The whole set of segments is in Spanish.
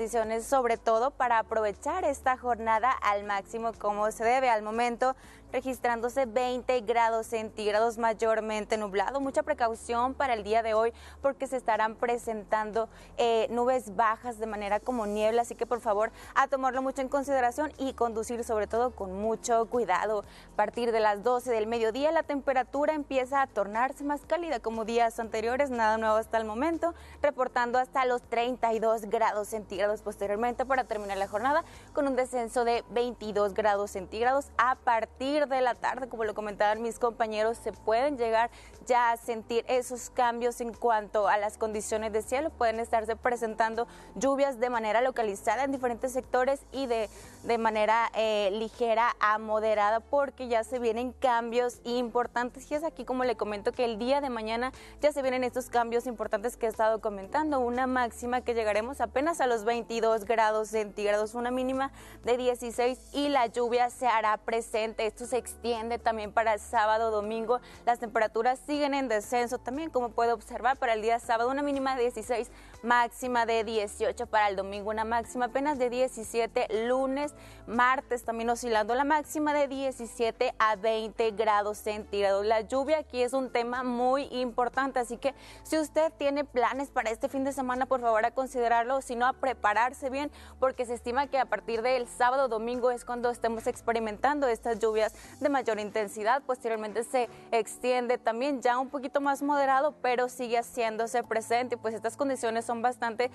condiciones, sobre todo para aprovechar esta jornada al máximo como se debe al momento, registrándose 20 grados centígrados mayormente nublado. Mucha precaución para el día de hoy porque se estarán presentando eh, nubes bajas de manera como niebla, así que por favor a tomarlo mucho en consideración y conducir sobre todo con mucho cuidado. A partir de las 12 del mediodía la temperatura empieza a tornarse más cálida como días anteriores, nada nuevo hasta el momento, reportando hasta los 32 grados centígrados posteriormente para terminar la jornada con un descenso de 22 grados centígrados a partir de la tarde. Como lo comentaban mis compañeros, se pueden llegar ya a sentir esos cambios en cuanto a las condiciones de cielo. Pueden estarse presentando lluvias de manera localizada en diferentes sectores y de, de manera eh, ligera a moderada porque ya se vienen cambios importantes. Y es aquí como le comento que el día de mañana ya se vienen estos cambios importantes que he estado comentando. Una máxima que llegaremos apenas a los 20 22 grados centígrados, una mínima de 16 y la lluvia se hará presente. Esto se extiende también para el sábado, domingo. Las temperaturas siguen en descenso también, como puede observar, para el día sábado una mínima de 16, máxima de 18, para el domingo una máxima apenas de 17, lunes, martes también oscilando la máxima de 17 a 20 grados centígrados. La lluvia aquí es un tema muy importante, así que si usted tiene planes para este fin de semana, por favor a considerarlo, si no a preparar Pararse bien porque se estima que a partir del sábado domingo es cuando estemos experimentando estas lluvias de mayor intensidad. Posteriormente se extiende también ya un poquito más moderado, pero sigue haciéndose presente. Pues estas condiciones son bastante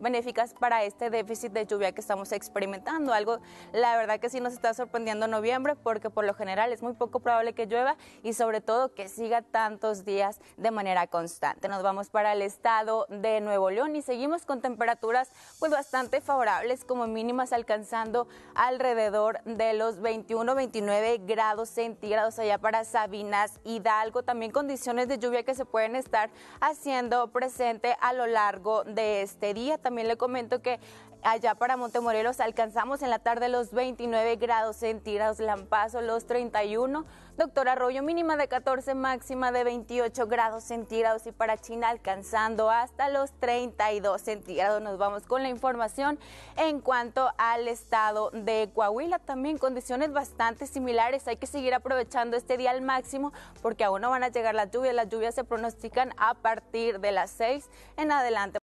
benéficas para este déficit de lluvia que estamos experimentando. Algo, la verdad que sí nos está sorprendiendo noviembre porque por lo general es muy poco probable que llueva y sobre todo que siga tantos días de manera constante. Nos vamos para el estado de Nuevo León y seguimos con temperaturas pues bastante favorables como mínimas alcanzando alrededor de los 21, 29 grados centígrados allá para Sabinas Hidalgo, también condiciones de lluvia que se pueden estar haciendo presente a lo largo de este día. También le comento que allá para Montemorelos alcanzamos en la tarde los 29 grados centígrados, Lampazo los 31 Doctor Arroyo, mínima de 14, máxima de 28 grados centígrados y para China alcanzando hasta los 32 centígrados. Nos vamos con la información en cuanto al estado de Coahuila. También condiciones bastante similares. Hay que seguir aprovechando este día al máximo porque aún no van a llegar las lluvias. Las lluvias se pronostican a partir de las 6 en adelante.